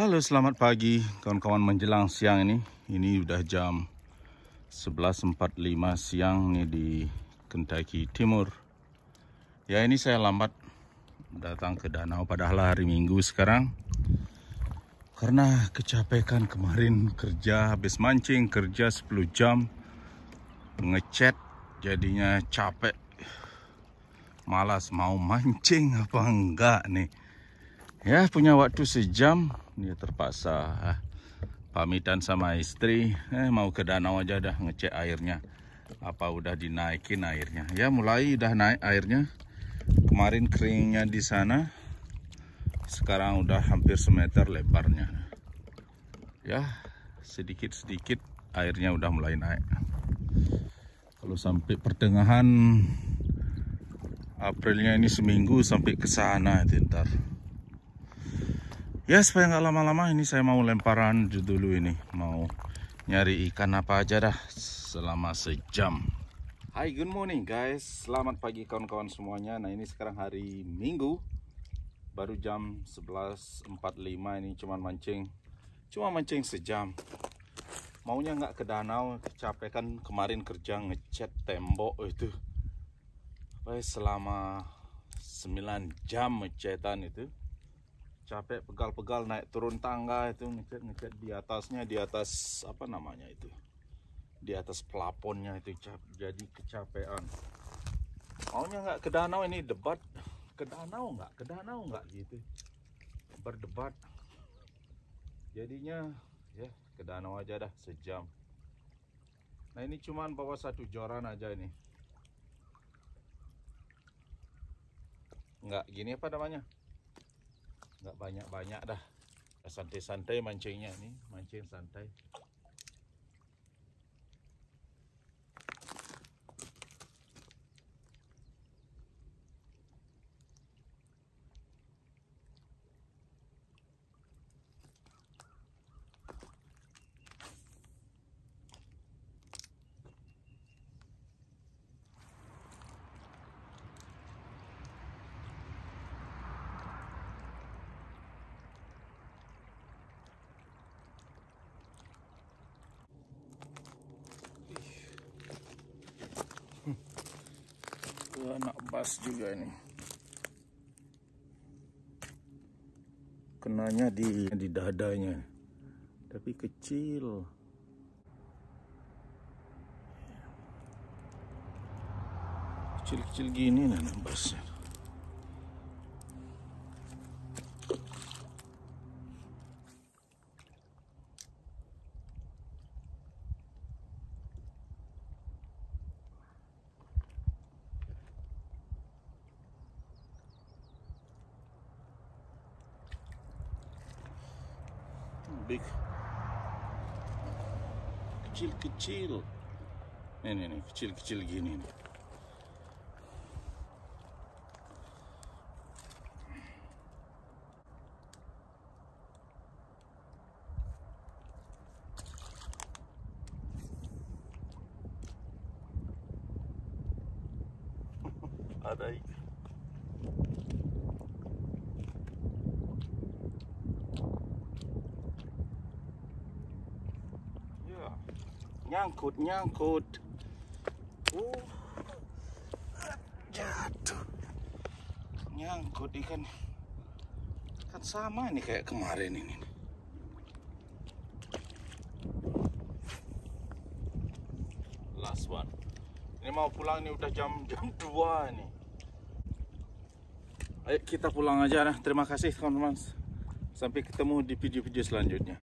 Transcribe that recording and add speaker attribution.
Speaker 1: Halo selamat pagi kawan-kawan menjelang siang ini Ini udah jam 11.45 siang nih di Kentucky Timur Ya ini saya lambat datang ke danau padahal hari minggu sekarang Karena kecapekan kemarin kerja habis mancing kerja 10 jam Ngecat jadinya capek Malas mau mancing apa enggak nih ya punya waktu sejam dia terpaksa ah, pamitan sama istri eh mau ke danau aja dah ngecek airnya apa udah dinaikin airnya ya mulai udah naik airnya kemarin keringnya di sana sekarang udah hampir semeter lebarnya ya sedikit-sedikit airnya udah mulai naik kalau sampai pertengahan Aprilnya ini seminggu sampai ke sana itu ntar ya supaya nggak lama-lama ini saya mau lemparan dulu ini mau nyari ikan apa aja dah selama sejam Hai good morning guys selamat pagi kawan-kawan semuanya nah ini sekarang hari minggu baru jam 11.45 ini cuman mancing cuma mancing sejam maunya nggak ke danau capek kan kemarin kerja ngecat tembok itu Wah, selama 9 jam ngecetan itu capek pegal-pegal naik turun tangga itu ngecat-ngecat di atasnya di atas apa namanya itu di atas pelaponnya itu jadi kecapean maunya nggak ke danau ini debat ke danau nggak ke danau nggak gitu berdebat jadinya ya ke danau aja dah sejam nah ini cuman bawa satu joran aja ini nggak gini apa namanya nggak banyak-banyak dah santai-santai mancingnya nih mancing santai Anak anak bas juga ini. Kenanya di di dadanya. Tapi kecil. Kecil-kecil gini nah basnya. big. Kecil kecil. Ini nih kecil kecil gini nih. Ada ikan. nyangkut nyangkut uh jatuh nyangkut ikan kan sama ini kayak kemarin ini last one ini mau pulang ini udah jam jam 2 nih ayo kita pulang aja nah terima kasih teman-teman sampai ketemu di video-video selanjutnya